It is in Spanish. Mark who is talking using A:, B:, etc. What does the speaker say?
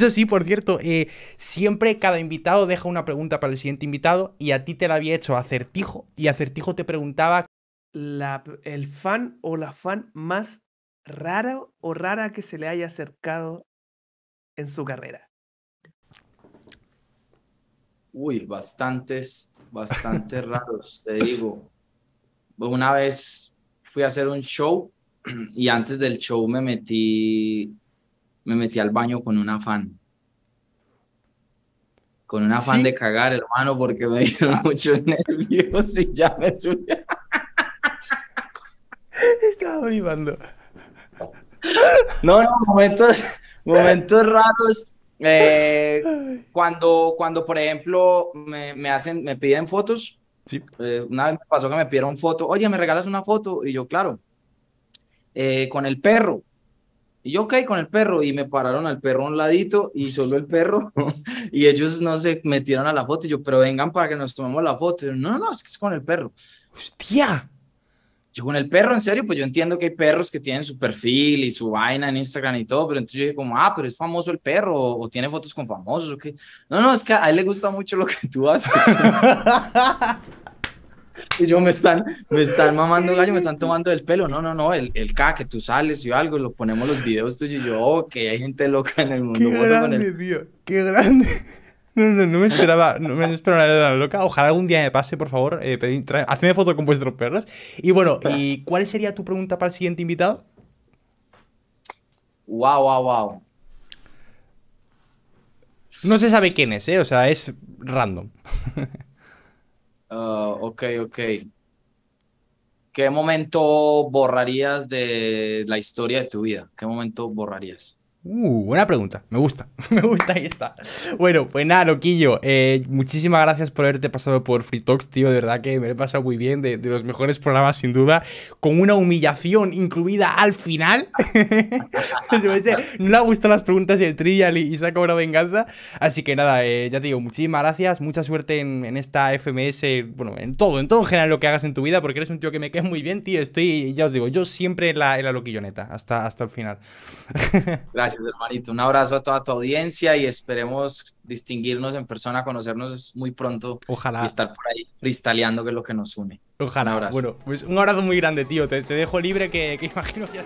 A: Eso sí, por cierto, eh, siempre cada invitado deja una pregunta para el siguiente invitado y a ti te la había hecho acertijo y acertijo te preguntaba... el fan o la fan más rara o rara que se le haya acercado en su carrera.
B: Uy, bastantes, bastante raros, te digo. Una vez fui a hacer un show y antes del show me metí me metí al baño con un afán. Con un afán de cagar, hermano, porque me dieron ah. mucho nervios y ya me subí.
A: Estaba olivando.
B: No, no, momentos, momentos raros. Eh, cuando, cuando, por ejemplo, me, hacen, me piden fotos. Sí. Eh, una vez me pasó que me pidieron foto. Oye, ¿me regalas una foto? Y yo, claro. Eh, con el perro yo caí con el perro y me pararon al perro a un ladito y solo el perro. y ellos no se metieron a la foto. Y yo, pero vengan para que nos tomemos la foto. no, no, es que es con el perro. ¡Hostia! Yo con el perro, en serio, pues yo entiendo que hay perros que tienen su perfil y su vaina en Instagram y todo, pero entonces yo dije como, ah, pero es famoso el perro o, o tiene fotos con famosos o qué. No, no, es que a él le gusta mucho lo que tú haces. Y yo me están, me están mamando gallo, me están tomando el pelo. No, no, no, el, el K que tú sales y algo, lo ponemos los videos tuyos. Y yo, oh, que hay gente loca en el mundo. Qué grande,
A: tío, qué grande. No, no, no me esperaba, no me esperaba nada loca. Ojalá algún día me pase, por favor, eh, foto con vuestros perros. Y bueno, ¿y cuál sería tu pregunta para el siguiente invitado? Wow, wow, wow. No se sabe quién es, ¿eh? O sea, es random. Ah, ok, ok.
B: ¿Qué momento borrarías de la historia de tu vida? ¿Qué momento
A: borrarías? Uh, buena pregunta. Me gusta. Me gusta, ahí está. Bueno, pues nada, loquillo. Eh, muchísimas gracias por haberte pasado por Free Talks, tío. De verdad que me lo he pasado muy bien. De, los mejores programas, sin duda. Con una humillación incluida al final. no le ha gustado las preguntas y el trial y, saco una venganza. Así que nada, eh, ya te digo, muchísimas gracias. Mucha suerte en, en, esta FMS. Bueno, en todo, en todo en general lo que hagas en tu vida. Porque eres un tío que me queda muy bien, tío. Estoy, ya os digo, yo siempre en la, la loquilloneta. Hasta, hasta el final.
B: hermanito. Un abrazo a toda tu audiencia y esperemos distinguirnos en
A: persona, conocernos muy pronto. Ojalá. Y estar por ahí cristaleando que es lo que nos une. Ojalá. Un abrazo. Bueno, pues un abrazo muy grande, tío. Te, dejo libre que, que imagino ya